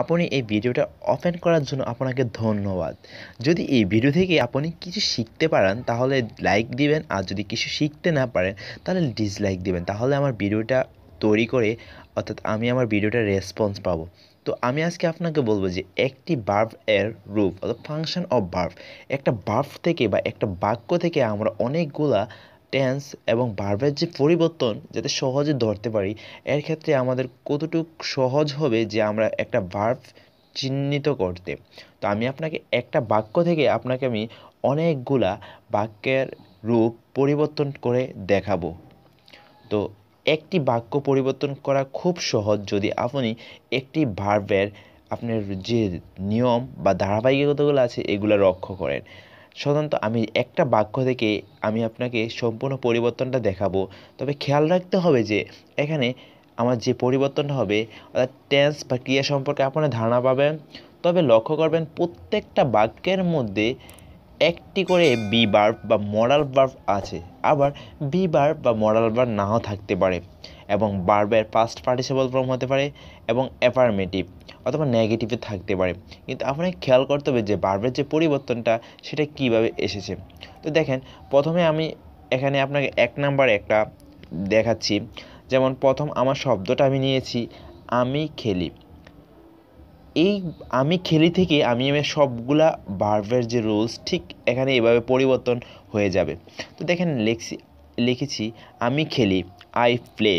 আপনি এই ভিডিওটা ওপেন করার জন্য আপনাকে ধন্যবাদ যদি এই ভিডিও থেকে আপনি কিছু শিখতে পারেন তাহলে লাইক দিবেন আর যদি কিছু শিখতে না পারেন তাহলে ডিসলাইক দিবেন তাহলে আমার ভিডিওটা তৈরি করে অর্থাৎ আমি আমার ভিডিওটা রেসপন্স পাবো তো আমি আজকে আপনাকে বলবো যে একটি বার্ভ এর রূপ অর্থাৎ ফাংশন অফ বার্ভ একটা বার্ভ থেকে বা একটা বাক্য থেকে আমরা অনেকগুলা টেন্স এবং ভার্ভের যে পরিবর্তন যাতে সহজে ধরতে পারি এর ক্ষেত্রে আমাদের কতটুক সহজ হবে যে আমরা একটা ভার্ভ চিহ্নিত করতে তো আমি আপনাকে একটা বাক্য থেকে আপনাকে আমি অনেকগুলা বাক্যের রূপ পরিবর্তন করে দেখাবো তো একটি বাক্য পরিবর্তন করা খুব সহজ যদি আপনি একটি ভার্বের আপনার যে নিয়ম বা ধারাবাহিকতাগুলো আছে এগুলো রক্ষ করেন সাধারণত আমি একটা বাক্য থেকে আমি আপনাকে সম্পূর্ণ পরিবর্তনটা দেখাবো তবে খেয়াল রাখতে হবে যে এখানে আমার যে পরিবর্তনটা হবে অর্থাৎ টেন্স বা ক্রিয়া সম্পর্কে আপনারা ধারণা পাবেন তবে লক্ষ্য করবেন প্রত্যেকটা বাক্যের মধ্যে একটি করে বি বার্ব বা মরাল বার্ব আছে আবার বি বার্ব বা মরাল বার্ব নাও থাকতে পারে এবং বারবার পাস্ট পার্টিসিপল ফর্ম হতে পারে এবং অ্যাফার্মেটিভ অথবা নেগেটিভে থাকতে পারে কিন্তু আপনাকে খেয়াল করতে হবে যে বারবার যে পরিবর্তনটা সেটা কীভাবে এসেছে তো দেখেন প্রথমে আমি এখানে আপনাকে এক নাম্বার একটা দেখাচ্ছি যেমন প্রথম আমার শব্দটা আমি নিয়েছি আমি খেলি এই আমি খেলি থেকে আমি আমি সবগুলা বার্বের যে রুলস ঠিক এখানে এভাবে পরিবর্তন হয়ে যাবে তো দেখেন লেখছি লিখেছি আমি খেলি আই প্লে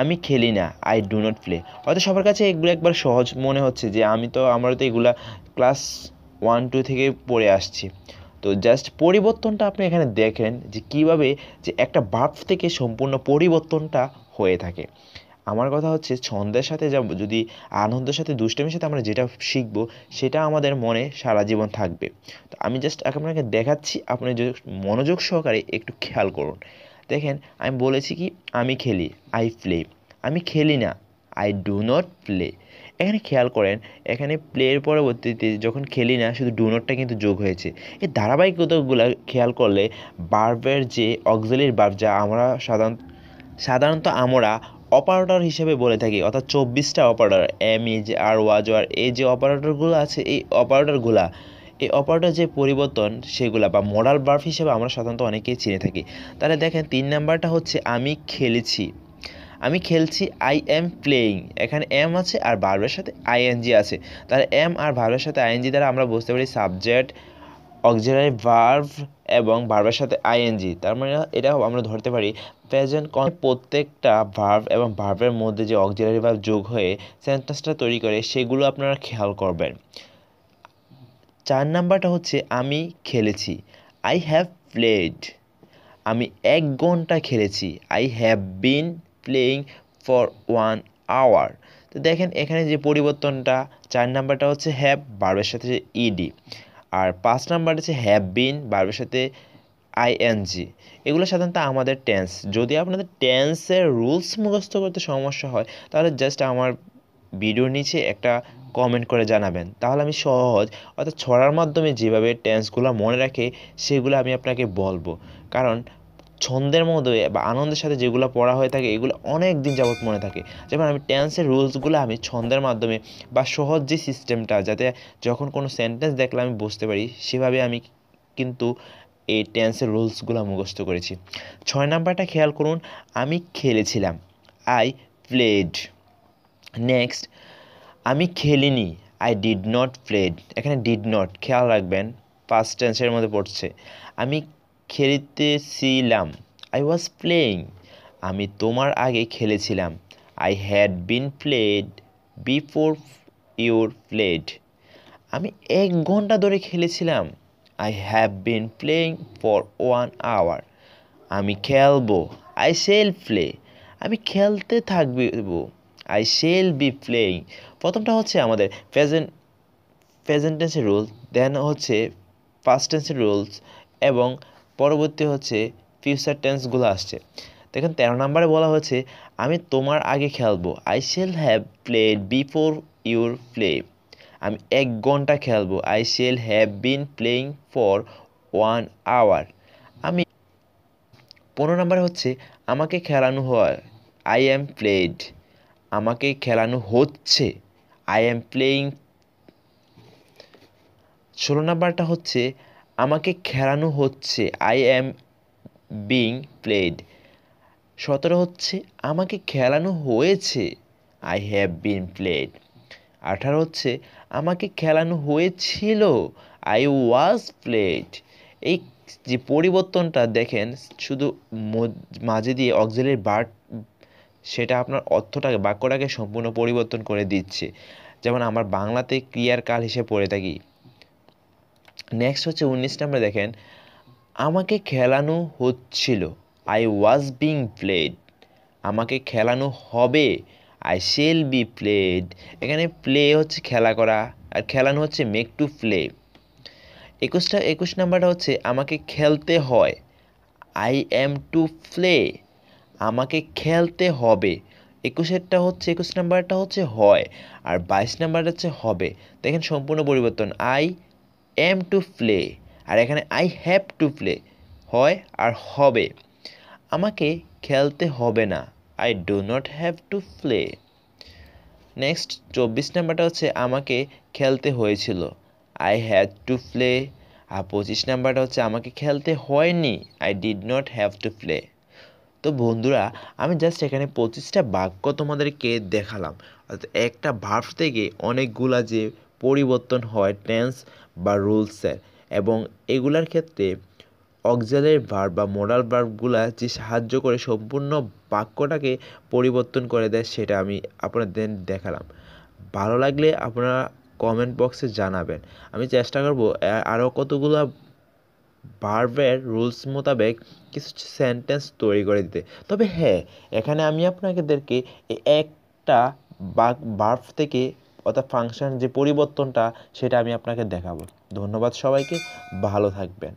আমি খেলি না আই ডু নট প্লে হয়তো সবার কাছে এগুলো একবার সহজ মনে হচ্ছে যে আমি তো আমরা তো এগুলা ক্লাস ওয়ান টু থেকে পড়ে আসছি তো জাস্ট পরিবর্তনটা আপনি এখানে দেখেন যে কিভাবে যে একটা বার্ফ থেকে সম্পূর্ণ পরিবর্তনটা হয়ে থাকে আমার কথা হচ্ছে ছন্দের সাথে যা যদি আনন্দের সাথে দুষ্টমির সাথে আমরা যেটা শিখব সেটা আমাদের মনে সারা জীবন থাকবে তো আমি জাস্ট আপনাকে দেখাচ্ছি আপনি মনোযোগ সহকারে একটু খেয়াল করুন দেখেন আমি বলেছি কি আমি খেলি আই প্লে আমি খেলি না আই ডু নট প্লে এখানে খেয়াল করেন এখানে প্লের পরবর্তীতে যখন খেলি না শুধু ডু নটটা কিন্তু যোগ হয়েছে এই ধারাবাহিকতাগুলো খেয়াল করলে বার্বের যে অক্সিলির বার্ব যা আমরা সাধারণ সাধারণত আমরা অপারেটর হিসেবে বলে থাকি অর্থাৎ চব্বিশটা operator am is are was are এই যে অপারেটরগুলো আছে এই অপারেটরগুলা এই অপারেটর যে পরিবর্তন সেগুলো বা মডাল বার্ফ হিসেবে আমরা সাধারণত অনেকেই চিনে থাকি তাহলে দেখেন তিন নাম্বারটা হচ্ছে আমি খেলেছি আমি খেলছি আই এম প্লেয়িং এখানে এম আছে আর ভার্বের সাথে আইএনজি আছে তাহলে এম আর ভার্বের সাথে আইএনজি দ্বারা আমরা বুঝতে পারি সাবজেক্ট অক্সিলারি ভার্ভ এবং ভার্বের সাথে আইএনজি তার মানে এটা আমরা ধরতে পারি প্রেজেন্ট কন প্রত্যেকটা ভার্ভ এবং ভার্ভের মধ্যে যে অক্সিলারি ভার্ভ যোগ হয়ে সেন্টেন্সটা তৈরি করে সেগুলো আপনারা খেয়াল করবেন চার নাম্বারটা হচ্ছে আমি খেলেছি আই হ্যাভ প্লেড আমি এক ঘন্টা খেলেছি I have been playing for one hour তো দেখেন এখানে যে পরিবর্তনটা চার নাম্বারটা হচ্ছে হ্যাভ বারবের সাথে ইডি আর পাঁচ নাম্বারটা হচ্ছে হ্যাভ বিন বারবের সাথে আইএনজি এগুলো সাধারণত আমাদের টেন্স যদি আপনাদের টেন্সের রুলস মুখস্থ করতে সমস্যা হয় তাহলে জাস্ট আমার ভিডিওর নিচে একটা কমেন্ট করে জানাবেন তাহলে আমি সহজ অর্থাৎ ছড়ার মাধ্যমে যেভাবে টেন্সগুলো মনে রাখে সেগুলো আমি আপনাকে বলবো কারণ ছন্দের মধ্যে বা আনন্দের সাথে যেগুলো পড়া হয়ে থাকে এগুলো অনেক দিন যাবৎ মনে থাকে যেমন আমি টেন্সের রুলসগুলো আমি ছন্দের মাধ্যমে বা সহজ যে সিস্টেমটা যাতে যখন কোনো সেন্টেন্স দেখলে আমি বুঝতে পারি সেভাবে আমি কিন্তু এই টেন্সের রুলসগুলো মুখস্থ করেছি ছয় নাম্বারটা খেয়াল করুন আমি খেলেছিলাম আই প্লেড নেক্সট আমি খেলিনি আই ডিড নট প্লেড এখানে ডিড নট খেয়াল রাখবেন ফার্স্ট টেন্সের মধ্যে পড়ছে আমি খেলিতেছিলাম আই ওয়াজ প্লেয়িং আমি তোমার আগে খেলেছিলাম I had been played before your played আমি এক ঘন্টা ধরে খেলেছিলাম I have been playing for one hour আমি খেলবো আই সেল প্লে আমি খেলতে থাকবো আই শেল বি প্লেয়িং প্রথমটা হচ্ছে আমাদের প্রেজেন্ট প্রেজেন্ট টেন্সের রুল দেন হচ্ছে ফার্স্ট টেন্সের রুলস এবং পরবর্তী হচ্ছে ফিউচার টেন্সগুলো আসছে দেখেন তেরো নাম্বারে বলা হয়েছে আমি তোমার আগে খেলবো I shall have played before your play আমি এক ঘন্টা খেলবো I shall have been playing for one hour আমি পনেরো নাম্বারে হচ্ছে আমাকে খেলানো হয় আই অ্যাম প্লেড আমাকে খেলানো হচ্ছে আই অ্যাম প্লেয়িং ষোলো নাম্বারটা হচ্ছে আমাকে খেলানো হচ্ছে আই অ্যাম বিং প্লেড সতেরো হচ্ছে আমাকে খেলানো হয়েছে আই হ্যাভ বিন প্লেড আঠারো হচ্ছে আমাকে খেলানো হয়েছিল আই ওয়াজ প্লেড এই যে পরিবর্তনটা দেখেন শুধু মাঝে দিয়ে অক্সিলের বার সেটা আপনার অর্থটাকে বাক্যটাকে সম্পূর্ণ পরিবর্তন করে দিচ্ছে যেমন আমার বাংলাতে ক্রিয়ার কাল হিসেবে পড়ে থাকি নেক্সট হচ্ছে উনিশ নম্বরে দেখেন আমাকে খেলানো হচ্ছিল আই ওয়াজ বিং প্লেড আমাকে খেলানো হবে আই শেল বি প্লেড এখানে প্লে হচ্ছে খেলা করা আর খেলানো হচ্ছে মেক টু প্লে একুশটা একুশ নাম্বারটা হচ্ছে আমাকে খেলতে হয় আই এম টু প্লে আমাকে খেলতে হবে একুশেরটা হচ্ছে একুশ নাম্বারটা হচ্ছে হয় আর বাইশ নাম্বারটা হচ্ছে হবে দেখেন সম্পূর্ণ পরিবর্তন আই এম টু প্লে আর এখানে আই হ্যাভ টু প্লে হয় আর হবে আমাকে খেলতে হবে না I do not have to play next চব্বিশ নাম্বারটা হচ্ছে আমাকে খেলতে হয়েছিল আই হ্যাড টু প্লে আর পঁচিশ নাম্বারটা হচ্ছে আমাকে খেলতে হয়নি I did not have to play তো বন্ধুরা আমি জাস্ট এখানে পঁচিশটা বাক্য তোমাদেরকে দেখালাম অর্থাৎ একটা ভার্ব থেকে অনেকগুলা যে পরিবর্তন হয় টেন্স বা রুলসের এবং এগুলার ক্ষেত্রে অক্সালের ভার্ব বা মোডাল ভার্বগুলা যে সাহায্য করে সম্পূর্ণ বাক্যটাকে পরিবর্তন করে দেয় সেটা আমি আপনাদের দেখালাম ভালো লাগলে আপনারা কমেন্ট বক্সে জানাবেন আমি চেষ্টা করব আরও কতগুলো ভার্বের রুলস মোতাবেক কিছু সেন্টেন্স তৈরি করে দিতে তবে হ্যাঁ এখানে আমি আপনাদেরকে একটা ভার্ব থেকে অর্থাৎ ফাংশন যে পরিবর্তনটা সেটা আমি আপনাকে দেখাবো ধন্যবাদ সবাইকে ভালো থাকবেন